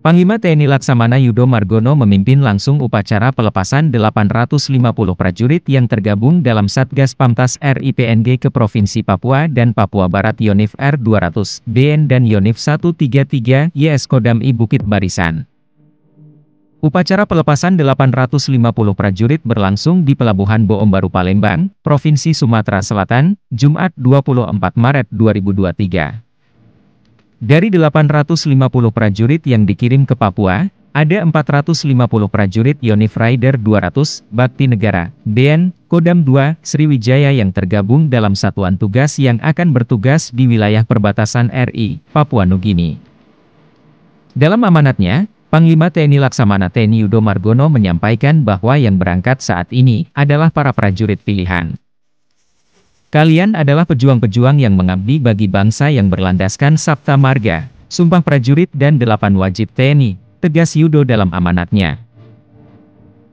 Panglima TNI Laksamana Yudo Margono memimpin langsung upacara pelepasan 850 prajurit yang tergabung dalam Satgas Pamtas RIPNG ke Provinsi Papua dan Papua Barat Yonif R200, BN dan Yonif 133, YS Kodam I Bukit Barisan. Upacara pelepasan 850 prajurit berlangsung di Pelabuhan Boombaru Palembang, Provinsi Sumatera Selatan, Jumat 24 Maret 2023. Dari 850 prajurit yang dikirim ke Papua, ada 450 prajurit Yonif Rider 200, Bakti Negara, BN, Kodam 2, Sriwijaya yang tergabung dalam satuan tugas yang akan bertugas di wilayah perbatasan RI, Papua Nugini. Dalam amanatnya, Panglima TNI Laksamana TNI Yudo Margono menyampaikan bahwa yang berangkat saat ini adalah para prajurit pilihan. Kalian adalah pejuang-pejuang yang mengabdi bagi bangsa yang berlandaskan Sabta Marga, Sumpah Prajurit dan Delapan Wajib TNI, tegas Yudo dalam amanatnya.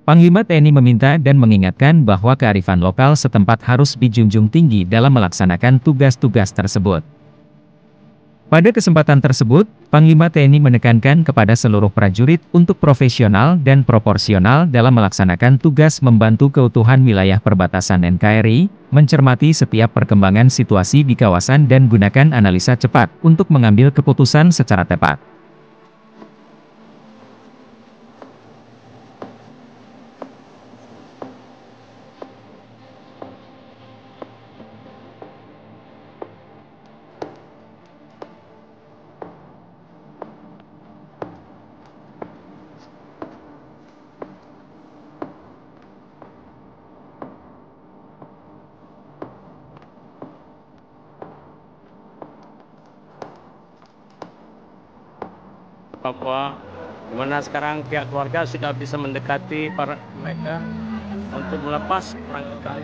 Panglima TNI meminta dan mengingatkan bahwa kearifan lokal setempat harus dijunjung tinggi dalam melaksanakan tugas-tugas tersebut. Pada kesempatan tersebut, Panglima TNI menekankan kepada seluruh prajurit untuk profesional dan proporsional dalam melaksanakan tugas membantu keutuhan wilayah perbatasan NKRI, mencermati setiap perkembangan situasi di kawasan dan gunakan analisa cepat untuk mengambil keputusan secara tepat. Papua dimana sekarang pihak keluarga sudah bisa mendekati para mereka untuk melepas perangkatnya.